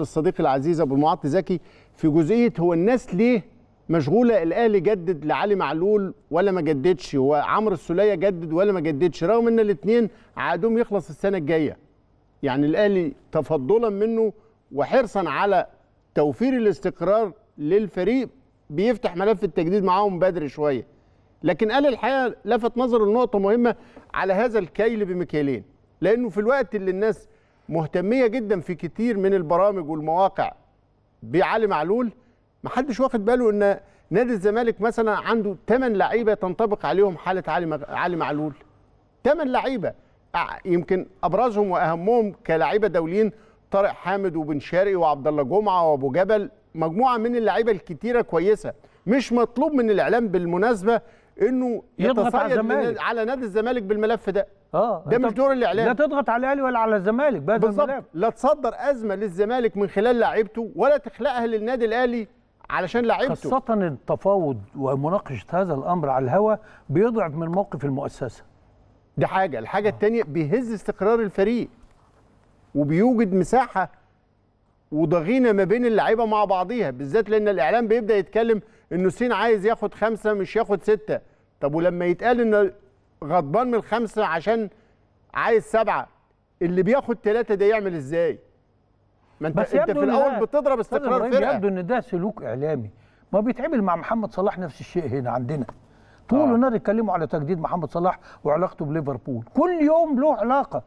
الصديق العزيز ابو المعط زكي في جزئيه هو الناس ليه مشغوله الاهلي جدد لعلي معلول ولا ما جددش وعمرو السوليه جدد ولا ما جددش رغم ان الاثنين عقدهم يخلص السنه الجايه يعني الاهلي تفضلا منه وحرصا على توفير الاستقرار للفريق بيفتح ملف التجديد معاهم بدري شويه لكن قال الحقيقه لفت نظر النقطه مهمه على هذا الكيل بمكيالين لانه في الوقت اللي الناس مهتميه جدا في كتير من البرامج والمواقع بعلي معلول محدش واخد باله ان نادي الزمالك مثلا عنده 8 لعيبه تنطبق عليهم حاله علي علي معلول 8 لعيبه يمكن ابرزهم واهمهم كلاعيبه دوليين طارق حامد وبن شرقي وعبد الله جمعه وابو جبل مجموعه من اللعيبه الكتيره كويسه مش مطلوب من الاعلام بالمناسبه انه يضغط على الزمالك على نادي الزمالك بالملف ده اه ده مش دور الاعلام لا تضغط على الاهلي ولا على الزمالك بقى بالظبط لا تصدر ازمه للزمالك من خلال لاعيبته ولا تخلقها للنادي الاهلي علشان لاعيبته خاصه التفاوض ومناقشه هذا الامر على الهوا بيضعف من موقف المؤسسه دي حاجه الحاجه آه. التانية بيهز استقرار الفريق وبيوجد مساحه وضغينه ما بين اللعيبه مع بعضيها بالذات لان الاعلام بيبدا يتكلم انه سين عايز ياخد خمسه مش ياخد سته طب ولما يتقال انه غضبان من الخمسه عشان عايز سبعه اللي بياخد ثلاثه ده يعمل ازاي؟ ما انت بس انت في الاول بتضرب استقرار فرقه يبدو ان ده سلوك اعلامي ما بيتعمل مع محمد صلاح نفس الشيء هنا عندنا طول آه. النهار يتكلموا على تجديد محمد صلاح وعلاقته بليفربول كل يوم له علاقه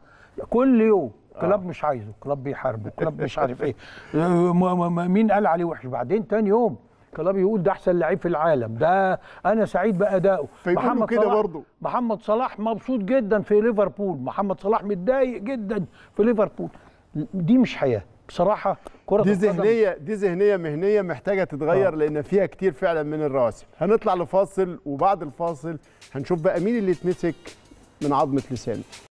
كل يوم كلاب آه. مش عايزه كلاب بيحاربه كلاب مش عارف ايه آه، مين قال عليه وحش بعدين تاني يوم كلاب يقول ده احسن لعيب في العالم ده انا سعيد بادائه محمد كده صلاح برضه محمد صلاح مبسوط جدا في ليفربول محمد صلاح متضايق جدا في ليفربول دي مش حياه بصراحه كره دي ذهنيه دي ذهنيه مهنيه محتاجه تتغير آه. لان فيها كتير فعلا من الرواسب هنطلع لفاصل وبعد الفاصل هنشوف بقى مين اللي اتمسك من عظمه لسانه